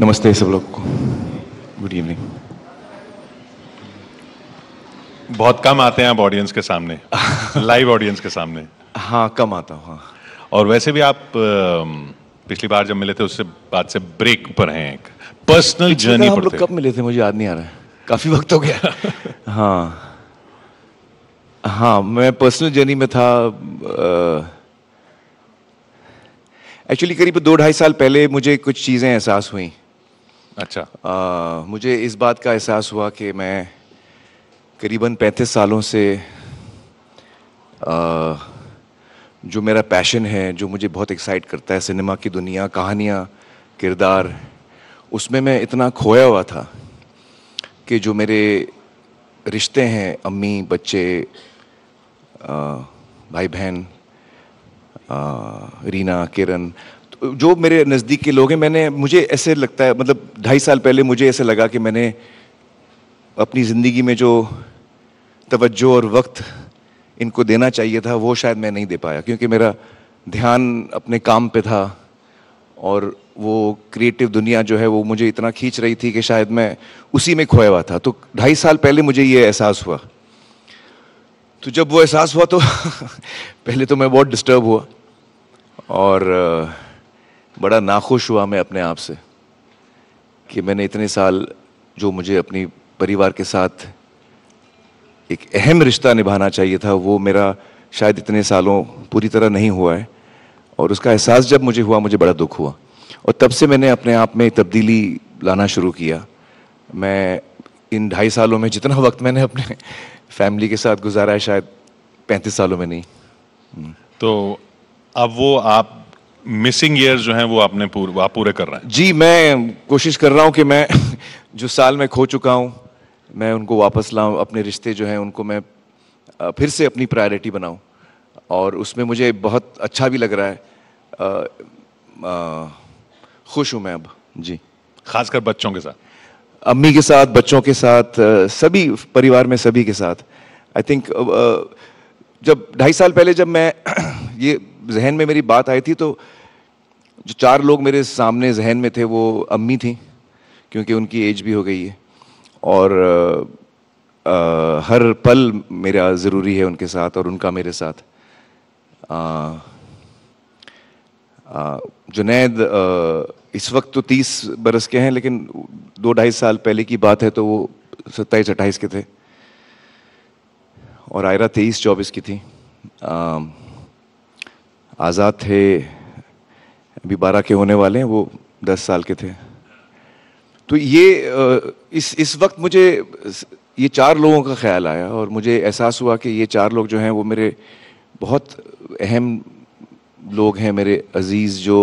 नमस्ते सब लोग को गुड इवनिंग बहुत कम आते हैं आप ऑडियंस के सामने लाइव ऑडियंस के सामने हाँ कम आता हूँ हाँ और वैसे भी आप पिछली बार जब मिले थे उससे बात से ब्रेक पर हैं एक पर्सनल जर्नी पर कब मिले थे मुझे याद नहीं आ रहा है काफी वक्त हो गया हाँ हाँ मैं पर्सनल जर्नी में था एक्चुअली करीब दो ढाई साल पहले मुझे कुछ चीज़ें एहसास हुई अच्छा आ, मुझे इस बात का एहसास हुआ कि मैं करीबन 35 सालों से आ, जो मेरा पैशन है जो मुझे बहुत एक्साइट करता है सिनेमा की दुनिया कहानियाँ किरदार उसमें मैं इतना खोया हुआ था कि जो मेरे रिश्ते हैं अम्मी बच्चे आ, भाई बहन रीना किरण जो मेरे नज़दीक के लोग हैं मैंने मुझे ऐसे लगता है मतलब ढाई साल पहले मुझे ऐसे लगा कि मैंने अपनी ज़िंदगी में जो तवज्जो और वक्त इनको देना चाहिए था वो शायद मैं नहीं दे पाया क्योंकि मेरा ध्यान अपने काम पे था और वो क्रिएटिव दुनिया जो है वो मुझे इतना खींच रही थी कि शायद मैं उसी में खोया हुआ था तो ढाई साल पहले मुझे ये एहसास हुआ तो जब वो एहसास हुआ तो पहले तो मैं बहुत डिस्टर्ब हुआ और बड़ा नाखुश हुआ मैं अपने आप से कि मैंने इतने साल जो मुझे अपनी परिवार के साथ एक अहम रिश्ता निभाना चाहिए था वो मेरा शायद इतने सालों पूरी तरह नहीं हुआ है और उसका एहसास जब मुझे हुआ मुझे बड़ा दुख हुआ और तब से मैंने अपने आप में तब्दीली लाना शुरू किया मैं इन ढाई सालों में जितना वक्त मैंने अपने फैमिली के साथ गुजारा है शायद पैंतीस सालों में नहीं तो अब वो आप मिसिंग ईयर जो है वो आपने पूर, आप पूरे कर रहे हैं जी मैं कोशिश कर रहा हूँ कि मैं जो साल में खो चुका हूँ मैं उनको वापस लाऊं अपने रिश्ते जो हैं उनको मैं फिर से अपनी प्रायोरिटी बनाऊं और उसमें मुझे बहुत अच्छा भी लग रहा है खुश हूँ मैं अब जी खासकर बच्चों के साथ अम्मी के साथ बच्चों के साथ सभी परिवार में सभी के साथ आई थिंक जब ढाई साल पहले जब मैं ये जहन में मेरी बात आई थी तो जो चार लोग मेरे सामने जहन में थे वो अम्मी थी क्योंकि उनकी एज भी हो गई है और आ, आ, हर पल मेरा ज़रूरी है उनके साथ और उनका मेरे साथ आ, आ, इस वक्त तो तीस बरस के हैं लेकिन दो ढाई साल पहले की बात है तो वो सत्ताईस अट्ठाईस के थे और आयरा तेईस चौबीस की थी आज़ाद थे अभी बारह के होने वाले हैं वो दस साल के थे तो ये इस इस वक्त मुझे ये चार लोगों का ख्याल आया और मुझे एहसास हुआ कि ये चार लोग जो हैं वो मेरे बहुत अहम लोग हैं मेरे अजीज़ जो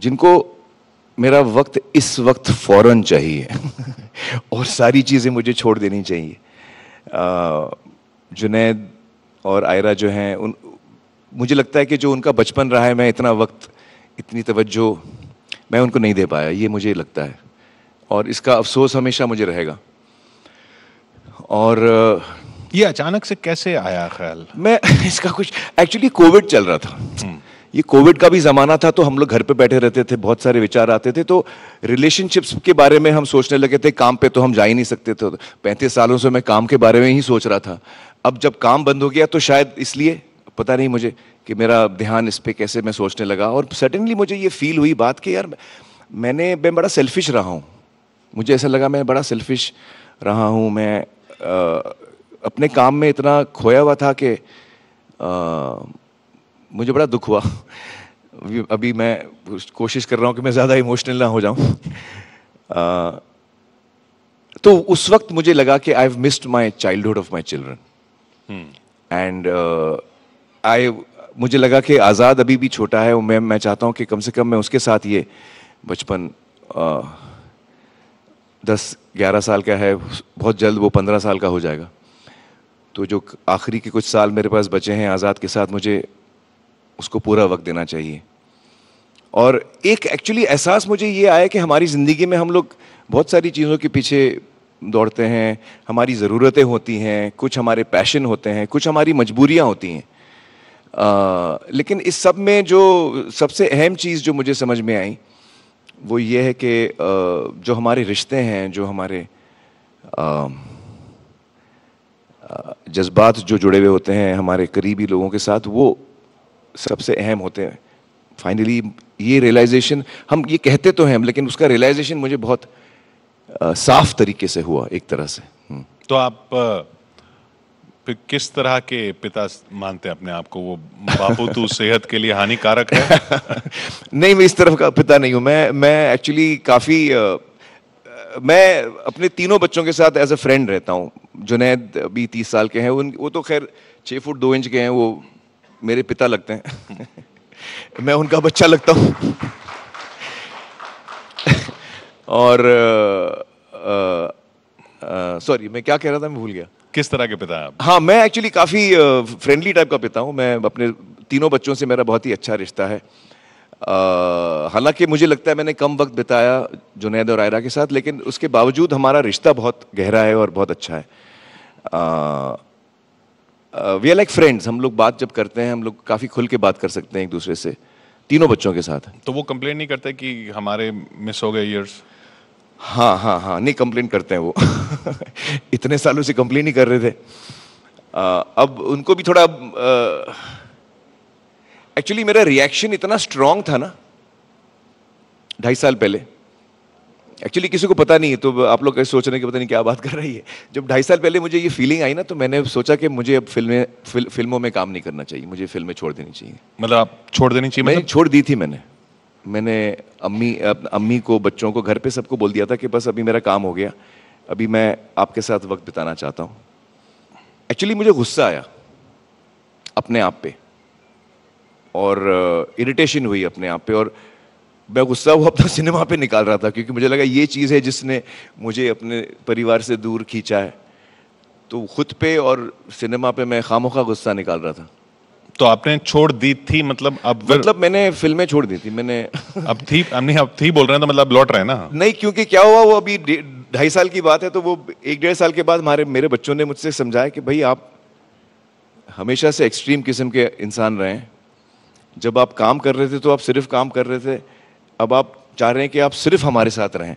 जिनको मेरा वक्त इस वक्त फ़ौर चाहिए और सारी चीज़ें मुझे छोड़ देनी चाहिए जुनेद और आयरा जो हैं उन मुझे लगता है कि जो उनका बचपन रहा है मैं इतना वक्त इतनी तवज्जो मैं उनको नहीं दे पाया ये मुझे लगता है और इसका अफसोस हमेशा मुझे रहेगा और ये अचानक से कैसे आया ख्याल मैं इसका कुछ एक्चुअली कोविड चल रहा था हम्म। ये कोविड का भी ज़माना था तो हम लोग घर पे बैठे रहते थे बहुत सारे विचार आते थे तो रिलेशनशिप्स के बारे में हम सोचने लगे थे काम पे तो हम जा ही नहीं सकते थे पैंतीस सालों से मैं काम के बारे में ही सोच रहा था अब जब काम बंद हो गया तो शायद इसलिए पता नहीं मुझे कि मेरा ध्यान इस पर कैसे मैं सोचने लगा और सडनली मुझे ये फील हुई बात कि यार मैंने मैं बड़ा सेल्फिश रहा हूँ मुझे ऐसा लगा मैं बड़ा सेल्फिश रहा हूँ मैं आ, अपने काम में इतना खोया हुआ था कि मुझे बड़ा दुख हुआ अभी, अभी मैं कोशिश कर रहा हूँ कि मैं ज़्यादा इमोशनल ना हो जाऊँ तो उस वक्त मुझे लगा कि I have missed my childhood of my children and I मुझे लगा कि आज़ाद अभी भी छोटा है मैं मैं चाहता हूँ कि कम से कम मैं उसके साथ ये बचपन दस ग्यारह साल का है बहुत जल्द वो पंद्रह साल का हो जाएगा तो जो आखिरी के कुछ साल मेरे पास बचे हैं आज़ाद के साथ मुझे उसको पूरा वक्त देना चाहिए और एक एक्चुअली एहसास मुझे ये आया कि हमारी ज़िंदगी में हम लोग बहुत सारी चीज़ों के पीछे दौड़ते हैं हमारी ज़रूरतें होती हैं कुछ हमारे पैशन होते हैं कुछ हमारी मजबूरियाँ होती हैं आ, लेकिन इस सब में जो सबसे अहम चीज़ जो मुझे समझ में आई वो ये है कि जो हमारे रिश्ते हैं जो हमारे जज्बात जो जुड़े हुए होते हैं हमारे करीबी लोगों के साथ वो सबसे अहम होते हैं फाइनली ये रियलाइजेशन हम ये कहते तो हैं लेकिन उसका रियलाइजेशन मुझे बहुत साफ तरीके से हुआ एक तरह से हम्म। तो आप किस तरह के पिता मानते हैं अपने आप को वो बापू तू सेहत के लिए हानिकारक है नहीं मैं इस तरफ का पिता नहीं हूँ मैं मैं एक्चुअली काफ़ी मैं अपने तीनों बच्चों के साथ एज अ फ्रेंड रहता हूँ जुनैद अभी तीस साल के हैं उन वो तो खैर छः फुट दो इंच के हैं वो मेरे पिता लगते हैं मैं उनका बच्चा लगता हूँ और सॉरी मैं क्या कह रहा था मैं भूल गया किस तरह के पिता आप हाँ मैं एक्चुअली काफ़ी फ्रेंडली टाइप का पिता हूँ मैं अपने तीनों बच्चों से मेरा बहुत ही अच्छा रिश्ता है हालांकि मुझे लगता है मैंने कम वक्त बिताया जुनेद और आयरा के साथ लेकिन उसके बावजूद हमारा रिश्ता बहुत गहरा है और बहुत अच्छा है वी आर लाइक फ्रेंड्स हम लोग बात जब करते हैं हम लोग काफ़ी खुल के बात कर सकते हैं एक दूसरे से तीनों बच्चों के साथ तो वो कंप्लेन नहीं करते कि हमारे मिस हो गए ईयर्स हाँ हाँ हाँ नहीं कंप्लेन करते हैं वो इतने सालों से कंप्लेन ही कर रहे थे आ, अब उनको भी थोड़ा एक्चुअली मेरा रिएक्शन इतना स्ट्रांग था ना ढाई साल पहले एक्चुअली किसी को पता नहीं है तो आप लोग सोच रहे हैं कि पता नहीं क्या बात कर रही है जब ढाई साल पहले मुझे ये फीलिंग आई ना तो मैंने सोचा कि मुझे अब फिल्में फिल, फिल्मों में काम नहीं करना चाहिए मुझे फिल्में छोड़ देनी चाहिए मतलब आप छोड़ देनी चाहिए मैं मतलब? छोड़ दी थी मैंने मैंने अम्मी अम्मी को बच्चों को घर पे सबको बोल दिया था कि बस अभी मेरा काम हो गया अभी मैं आपके साथ वक्त बिताना चाहता हूँ एक्चुअली मुझे गुस्सा आया अपने आप पे और इरिटेशन uh, हुई अपने आप पे और मैं गुस्सा वो अपना सिनेमा पे निकाल रहा था क्योंकि मुझे लगा ये चीज़ है जिसने मुझे अपने परिवार से दूर खींचा है तो खुद पे और सिनेमा पे मैं खामोखा गुस्सा निकाल रहा था तो आपने छोड़ दी थी मतलब अब मतलब मैंने फिल्में छोड़ दी थी मैंने अब थी हमने अब थी बोल रहे हैं तो मतलब लौट रहे हैं ना नहीं क्योंकि क्या हुआ वो अभी ढाई साल की बात है तो वो एक डेढ़ साल के बाद हमारे मेरे बच्चों ने मुझसे समझाया कि भाई आप हमेशा से एक्सट्रीम किस्म के इंसान रहे हैं जब आप काम कर रहे थे तो आप सिर्फ काम कर रहे थे अब आप चाह रहे हैं कि आप सिर्फ हमारे साथ रहें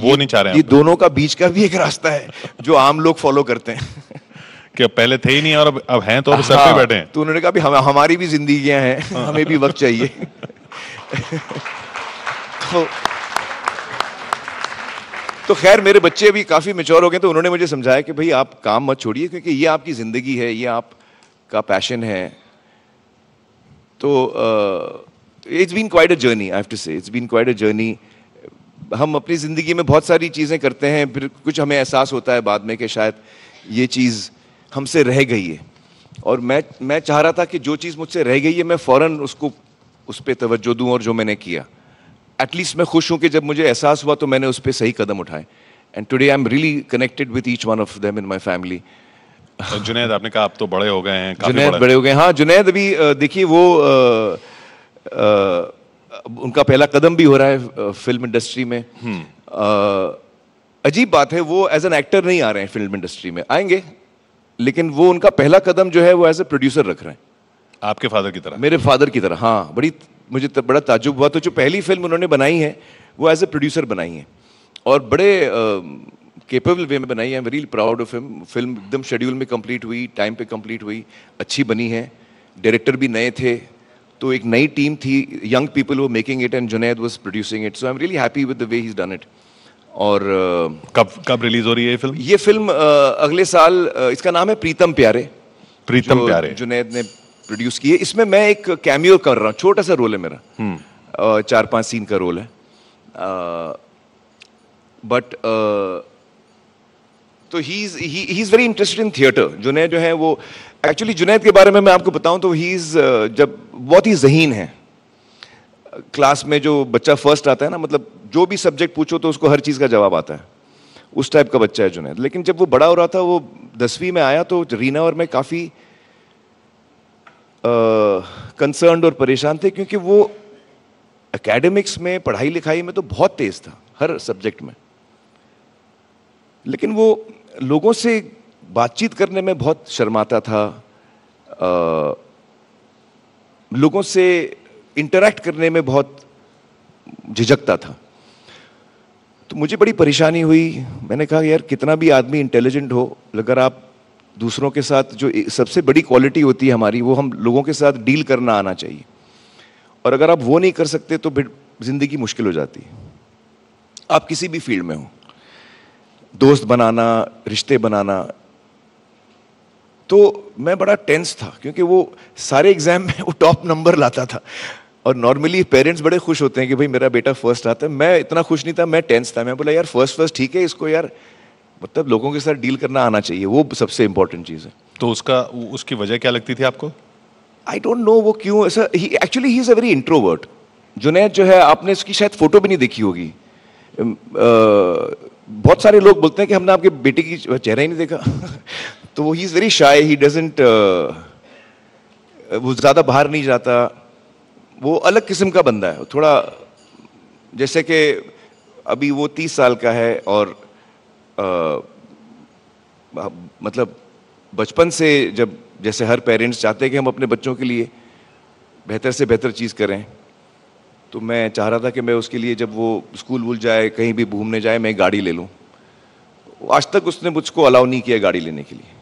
वो नहीं चाह रहे हैं ये दोनों का बीच का भी एक रास्ता है जो आम लोग फॉलो करते हैं कि पहले थे ही नहीं और अब अब हैं तो अब सर हाँ, पे बैठे हैं तो उन्होंने कहा भी हम, हमारी भी जिंदगियां हैं हाँ। हमें भी वक्त चाहिए तो तो खैर मेरे बच्चे अभी काफ़ी मेच्योर हो गए तो उन्होंने मुझे समझाया कि भाई आप काम मत छोड़िए क्योंकि ये आपकी ज़िंदगी है ये आपका पैशन है तो it's been quite a journey I have to say it's been quite a journey हम अपनी ज़िंदगी में बहुत सारी चीज़ें करते हैं फिर कुछ हमें एहसास होता है बाद में कि शायद ये चीज़ हमसे रह गई है और मैं मैं चाह रहा था कि जो चीज़ मुझसे रह गई है मैं फ़ौर उसको उस पर तवज्जो दूँ और जो मैंने किया एटलीस्ट मैं खुश हूँ कि जब मुझे एहसास हुआ तो मैंने उस पर सही कदम उठाए and today I am really connected with each one of them in my family Junaid आपने कहा आप तो बड़े हो गए हैं जुनेद बड़े, बड़े हो गए हाँ जुनेद अभी देखिए वो आ, आ, उनका पहला कदम भी हो रहा है फिल्म इंडस्ट्री में हम्म। अजीब बात है वो एज एन एक्टर नहीं आ रहे हैं फिल्म इंडस्ट्री में आएंगे लेकिन वो उनका पहला कदम जो है वो एज ए प्रोड्यूसर रख रहे हैं आपके फादर की तरह मेरे फादर की तरह हाँ बड़ी मुझे तर, बड़ा ताजुब हुआ तो जो पहली फिल्म उन्होंने बनाई है वो एज ए प्रोड्यूसर बनाई है और बड़े केपेबल वे में बनाई है very proud of him film एकदम शेड्यूल में कंप्लीट हुई टाइम पे कंप्लीट हुई अच्छी बनी है डायरेक्टर भी नए थे तो एक नई टीम थी यंग पीपल वो making it and Junaid was producing it so I am really happy with the way he is done it और कब कब रिलीज हो रही है ये फिल्म ये फिल्म अगले साल इसका नाम है प्रीतम प्यारे प्रीतम जो, प्यारे जुनेद ने प्रोड्यूस किए इसमें मैं एक कैमियो कर रहा हूँ छोटा सा रोल है मेरा हम्म। चार पांच सीन का रोल है बट तो he is very interested in theatre Junaid जो है वो एक्चुअली जुनेद के बारे में मैं आपको बताऊं तो ही इज़ जब बहुत ही जहीन है क्लास में जो बच्चा फर्स्ट आता है ना मतलब जो भी सब्जेक्ट पूछो तो उसको हर चीज़ का जवाब आता है उस टाइप का बच्चा है जुनेद लेकिन जब वो बड़ा हो रहा था वो दसवीं में आया तो रीना और मैं काफ़ी कंसर्न और परेशान थे क्योंकि वो एकेडमिक्स में पढ़ाई लिखाई में तो बहुत तेज़ था हर सब्जेक्ट में लेकिन वो लोगों से बातचीत करने में बहुत शर्माता था आ, लोगों से इंटरेक्ट करने में बहुत झिझकता था तो मुझे बड़ी परेशानी हुई मैंने कहा यार कितना भी आदमी इंटेलिजेंट हो अगर आप दूसरों के साथ जो सबसे बड़ी क्वालिटी होती है हमारी वो हम लोगों के साथ डील करना आना चाहिए और अगर आप वो नहीं कर सकते तो फिर ज़िंदगी मुश्किल हो जाती है आप किसी भी फील्ड में हो दोस्त बनाना रिश्ते बनाना तो मैं बड़ा टेंस था क्योंकि वो सारे एग्ज़ाम में वो टॉप नंबर लाता था और नॉर्मली पेरेंट्स बड़े खुश होते हैं कि भाई मेरा बेटा फर्स्ट आता है मैं इतना खुश नहीं था मैं टेंस था मैं बोला यार फर्स्ट फर्स्ट ठीक है इसको यार मतलब लोगों के साथ डील करना आना चाहिए वो सबसे इम्पोर्टेंट चीज़ है तो उसका उसकी वजह क्या लगती थी आपको आई डोंट नो वो क्यों ऐसा actually he is a very introvert Junaid जो है आपने उसकी शायद फ़ोटो भी नहीं देखी होगी बहुत सारे लोग बोलते हैं कि हमने आपके बेटे की चेहरा ही नहीं देखा तो वो he is very shy he doesn't वो ज़्यादा बाहर नहीं जाता वो अलग किस्म का बंदा है थोड़ा जैसे कि अभी वो तीस साल का है और आ, मतलब बचपन से जब जैसे हर पेरेंट्स चाहते हैं कि हम अपने बच्चों के लिए बेहतर से बेहतर चीज़ करें तो मैं चाह रहा था कि मैं उसके लिए जब वो स्कूल वूल जाए कहीं भी घूमने जाए मैं गाड़ी ले लूँ आज तक उसने मुझको अलाउ नहीं किया गाड़ी लेने के लिए